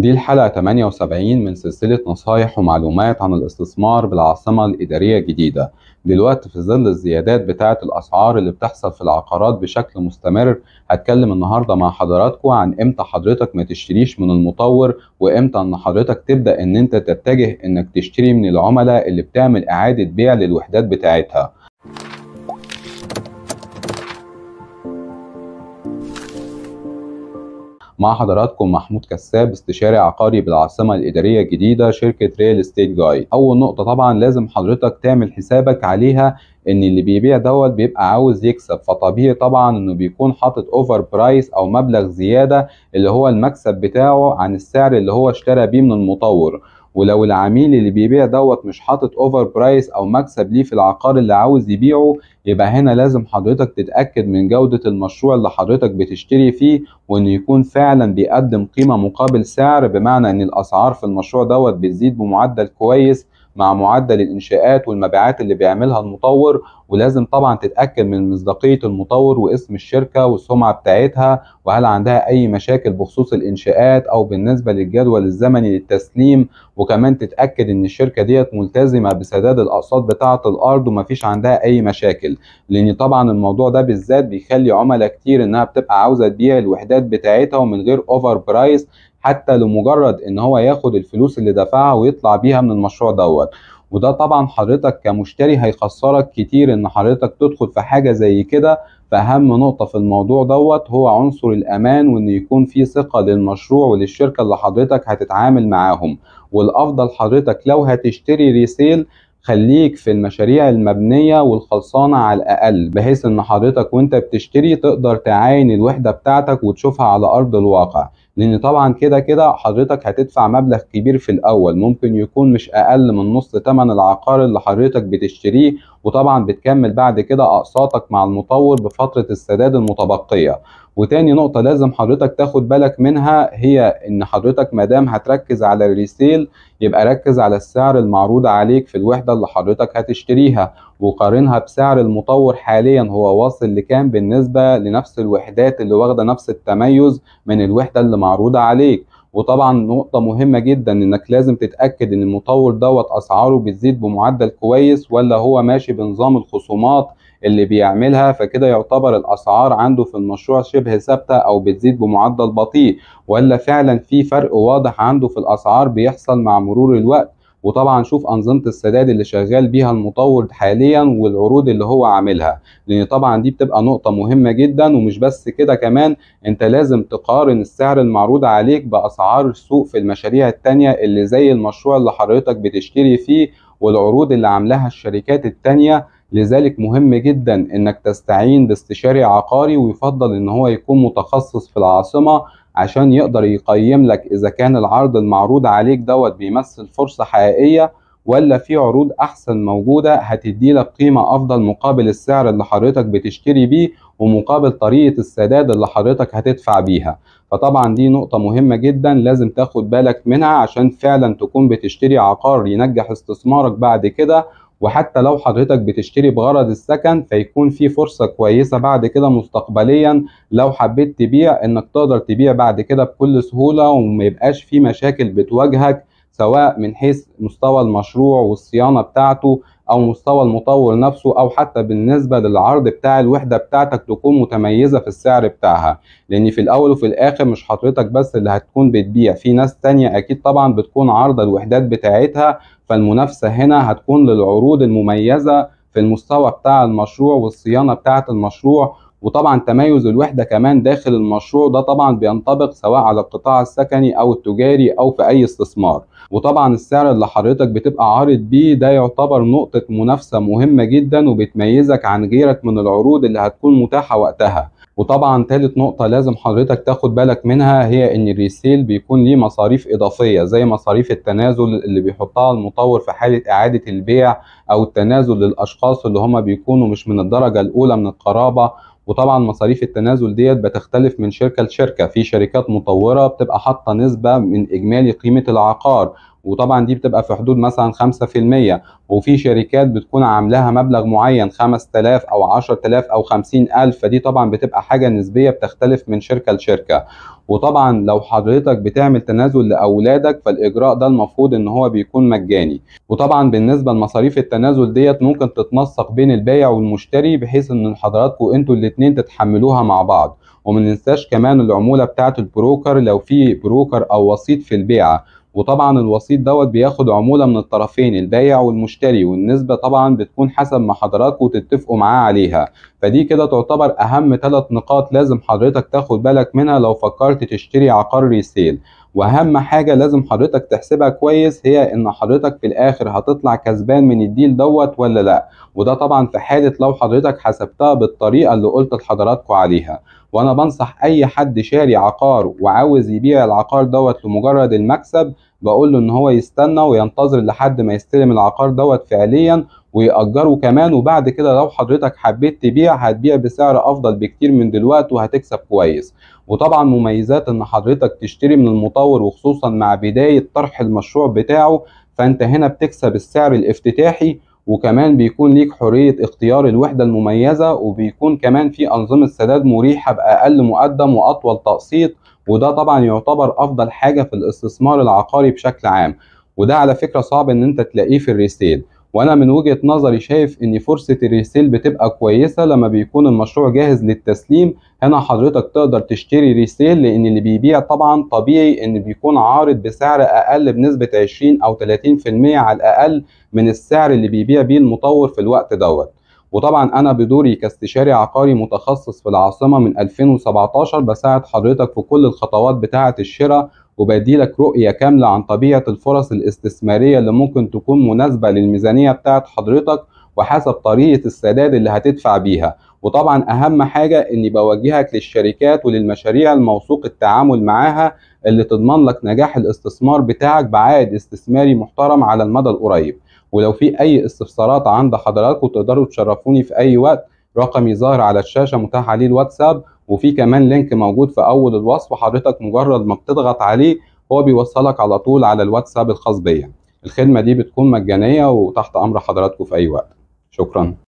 دي الحلقة 78 من سلسلة نصايح ومعلومات عن الاستثمار بالعاصمة الإدارية الجديدة دلوقتي في ظل الزيادات بتاعة الأسعار اللي بتحصل في العقارات بشكل مستمر هتكلم النهاردة مع حضراتكم عن إمتى حضرتك ما تشتريش من المطور وإمتى أن حضرتك تبدأ إن أنت تتجه إنك تشتري من العملاء اللي بتعمل إعادة بيع للوحدات بتاعتها مع حضراتكم محمود كساب استشاري عقاري بالعاصمه الاداريه الجديده شركه ريل استيت جايد اول نقطه طبعا لازم حضرتك تعمل حسابك عليها ان اللي بيبيع دوت بيبقى عاوز يكسب فطبيعي طبعا انه بيكون حاطط اوفر برايس او مبلغ زياده اللي هو المكسب بتاعه عن السعر اللي هو اشترى بيه من المطور ولو العميل اللي بيبيع دوت مش حاطط اوفر برايس او مكسب ليه في العقار اللي عاوز يبيعه يبقى هنا لازم حضرتك تتاكد من جوده المشروع اللي حضرتك بتشتري فيه وانه يكون فعلا بيقدم قيمه مقابل سعر بمعنى ان الاسعار في المشروع دوت بتزيد بمعدل كويس مع معدل الانشاءات والمبيعات اللي بيعملها المطور ولازم طبعا تتاكد من مصداقيه المطور واسم الشركه والسمعه بتاعتها وهل عندها اي مشاكل بخصوص الانشاءات او بالنسبه للجدول الزمني للتسليم وكمان تتاكد ان الشركه ديت ملتزمه بسداد الاقساط بتاعه الارض ومفيش عندها اي مشاكل لان طبعا الموضوع ده بالذات بيخلي عملاء كتير انها بتبقى عاوزه تبيع الوحدات بتاعتها ومن غير اوفر برايس حتى لمجرد ان هو ياخد الفلوس اللي دفعها ويطلع بيها من المشروع دوت وده طبعا حضرتك كمشتري هيخسرك كتير ان حضرتك تدخل في حاجه زي كده فأهم نقطة في الموضوع دوت هو عنصر الأمان وإن يكون في ثقة للمشروع وللشركة اللي حضرتك هتتعامل معاهم والأفضل حضرتك لو هتشتري ريسيل خليك في المشاريع المبنية والخلصانة على الأقل بحيث إن حضرتك وإنت بتشتري تقدر تعاين الوحدة بتاعتك وتشوفها على أرض الواقع لان طبعا كده كده حضرتك هتدفع مبلغ كبير في الاول ممكن يكون مش اقل من نص ثمن العقار اللي حضرتك بتشتريه وطبعا بتكمل بعد كده اقساطك مع المطور بفتره السداد المتبقيه وتاني نقطة لازم حضرتك تاخد بالك منها هي ان حضرتك دام هتركز على الريسيل يبقى ركز على السعر المعروض عليك في الوحدة اللي حضرتك هتشتريها وقارنها بسعر المطور حاليا هو واصل لكام بالنسبة لنفس الوحدات اللي واخدة نفس التميز من الوحدة اللي معروضة عليك وطبعا نقطة مهمة جدا انك لازم تتأكد ان المطور دوت اسعاره بتزيد بمعدل كويس ولا هو ماشي بنظام الخصومات اللي بيعملها فكده يعتبر الاسعار عنده في المشروع شبه ثابته او بتزيد بمعدل بطيء ولا فعلا في فرق واضح عنده في الاسعار بيحصل مع مرور الوقت وطبعا شوف انظمه السداد اللي شغال بيها المطور حاليا والعروض اللي هو عاملها لان طبعا دي بتبقى نقطه مهمه جدا ومش بس كده كمان انت لازم تقارن السعر المعروض عليك باسعار السوق في المشاريع التانية اللي زي المشروع اللي حضرتك بتشتري فيه والعروض اللي عاملاها الشركات التانية لذلك مهم جدا انك تستعين باستشاري عقاري ويفضل ان هو يكون متخصص في العاصمة عشان يقدر يقيم لك اذا كان العرض المعروض عليك دوت بيمثل فرصة حقيقية ولا في عروض احسن موجودة هتدي لك قيمة افضل مقابل السعر اللي حضرتك بتشتري بيه ومقابل طريقة السداد اللي حضرتك هتدفع بيها فطبعا دي نقطة مهمة جدا لازم تاخد بالك منها عشان فعلا تكون بتشتري عقار ينجح استثمارك بعد كده وحتى لو حضرتك بتشتري بغرض السكن فيكون في فرصة كويسة بعد كده مستقبليا لو حبيت تبيع انك تقدر تبيع بعد كده بكل سهولة وما يبقاش في مشاكل بتواجهك سواء من حيث مستوى المشروع والصيانة بتاعته او مستوى المطور نفسه او حتى بالنسبه للعرض بتاع الوحده بتاعتك تكون متميزه في السعر بتاعها لان في الاول وفي الاخر مش حضرتك بس اللي هتكون بتبيع في ناس تانية اكيد طبعا بتكون عارضه الوحدات بتاعتها فالمنافسه هنا هتكون للعروض المميزه في المستوى بتاع المشروع والصيانه بتاعه المشروع وطبعا تميز الوحدة كمان داخل المشروع ده طبعا بينطبق سواء على القطاع السكني أو التجاري أو في أي استثمار وطبعا السعر اللي حضرتك بتبقى عارض بيه ده يعتبر نقطة منافسة مهمة جدا وبتميزك عن غيرك من العروض اللي هتكون متاحة وقتها وطبعا تالت نقطة لازم حضرتك تاخد بالك منها هي ان الريسيل بيكون ليه مصاريف اضافية زي مصاريف التنازل اللي بيحطها المطور في حالة اعادة البيع او التنازل للاشخاص اللي هما بيكونوا مش من الدرجة الاولى من القرابة وطبعا مصاريف التنازل ديت بتختلف من شركه لشركه في شركات مطوره بتبقى حاطه نسبه من اجمالي قيمه العقار وطبعا دي بتبقى في حدود مثلا 5% وفي شركات بتكون عاملاها مبلغ معين 5000 او 10000 او 50000 فدي طبعا بتبقى حاجه نسبيه بتختلف من شركه لشركه وطبعا لو حضرتك بتعمل تنازل لاولادك فالاجراء ده المفروض ان هو بيكون مجاني وطبعا بالنسبه لمصاريف التنازل ديت ممكن تتنسق بين البايع والمشتري بحيث ان حضراتكم انتوا الاثنين تتحملوها مع بعض وما ننساش كمان العموله بتاعه البروكر لو في بروكر او وسيط في البيعه وطبعا الوسيط دوت بياخد عمولة من الطرفين البايع والمشتري والنسبة طبعا بتكون حسب ما حضراتكم تتفقوا معاه عليها فدي كده تعتبر أهم ثلاث نقاط لازم حضرتك تاخد بالك منها لو فكرت تشتري عقار ريسيل واهم حاجه لازم حضرتك تحسبها كويس هي ان حضرتك في الاخر هتطلع كسبان من الديل دوت ولا لا وده طبعا في حاله لو حضرتك حسبتها بالطريقه اللي قلت لحضراتكم عليها وانا بنصح اي حد شاري عقار وعاوز يبيع العقار دوت لمجرد المكسب بقول له ان هو يستنى وينتظر لحد ما يستلم العقار دوت فعليا ويأجره كمان وبعد كده لو حضرتك حبيت تبيع هتبيع بسعر افضل بكتير من دلوقتي وهتكسب كويس وطبعا مميزات ان حضرتك تشتري من المطور وخصوصا مع بداية طرح المشروع بتاعه فانت هنا بتكسب السعر الافتتاحي وكمان بيكون ليك حرية اختيار الوحدة المميزة وبيكون كمان في أنظمة سداد مريحة بأقل مقدم وأطول تقسيط وده طبعا يعتبر افضل حاجه في الاستثمار العقاري بشكل عام وده على فكره صعب ان انت تلاقيه في الريسيل وانا من وجهه نظري شايف ان فرصه الريسيل بتبقى كويسه لما بيكون المشروع جاهز للتسليم هنا حضرتك تقدر تشتري ريسيل لان اللي بيبيع طبعا طبيعي ان بيكون عارض بسعر اقل بنسبه 20 او 30% على الاقل من السعر اللي بيبيع بيه المطور في الوقت دوت وطبعا انا بدوري كاستشاري عقاري متخصص في العاصمه من 2017 بساعد حضرتك في كل الخطوات بتاعه الشراء وبديلك رؤيه كامله عن طبيعه الفرص الاستثماريه اللي ممكن تكون مناسبه للميزانيه بتاعه حضرتك وحسب طريقه السداد اللي هتدفع بيها وطبعا اهم حاجه اني بوجهك للشركات وللمشاريع الموثوق التعامل معاها اللي تضمن لك نجاح الاستثمار بتاعك بعائد استثماري محترم على المدى القريب ولو في اي استفسارات عند حضراتكم تقدروا تشرفوني في اي وقت رقمي ظاهر على الشاشه متاح عليه الواتساب وفي كمان لينك موجود في اول الوصف حضرتك مجرد ما بتضغط عليه هو بيوصلك على طول على الواتساب الخاص بيا الخدمه دي بتكون مجانيه وتحت امر حضراتكم في اي وقت شكرا